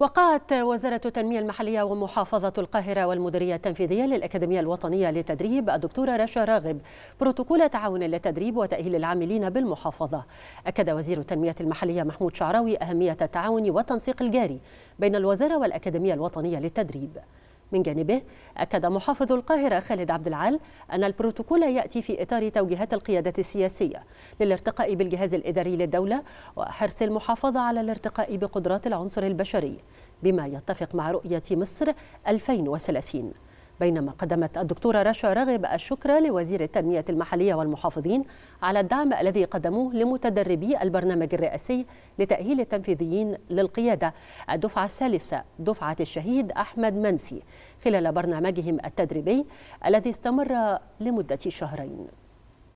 وقعت وزارة التنمية المحلية ومحافظة القاهرة والمديرية التنفيذية للأكاديمية الوطنية للتدريب الدكتورة رشا راغب بروتوكول تعاون لتدريب وتأهيل العاملين بالمحافظة أكد وزير التنمية المحلية محمود شعراوي أهمية التعاون والتنسيق الجاري بين الوزارة والأكاديمية الوطنية للتدريب من جانبه أكد محافظ القاهرة خالد عبد العال أن البروتوكول يأتي في إطار توجيهات القيادة السياسية للارتقاء بالجهاز الإداري للدولة وحرص المحافظة على الارتقاء بقدرات العنصر البشري بما يتفق مع رؤية مصر 2030 بينما قدمت الدكتورة رشا رغب الشكر لوزير التنمية المحلية والمحافظين على الدعم الذي قدموه لمتدربي البرنامج الرئاسي لتأهيل التنفيذيين للقيادة الدفعة الثالثة دفعة الشهيد أحمد منسي خلال برنامجهم التدريبي الذي استمر لمدة شهرين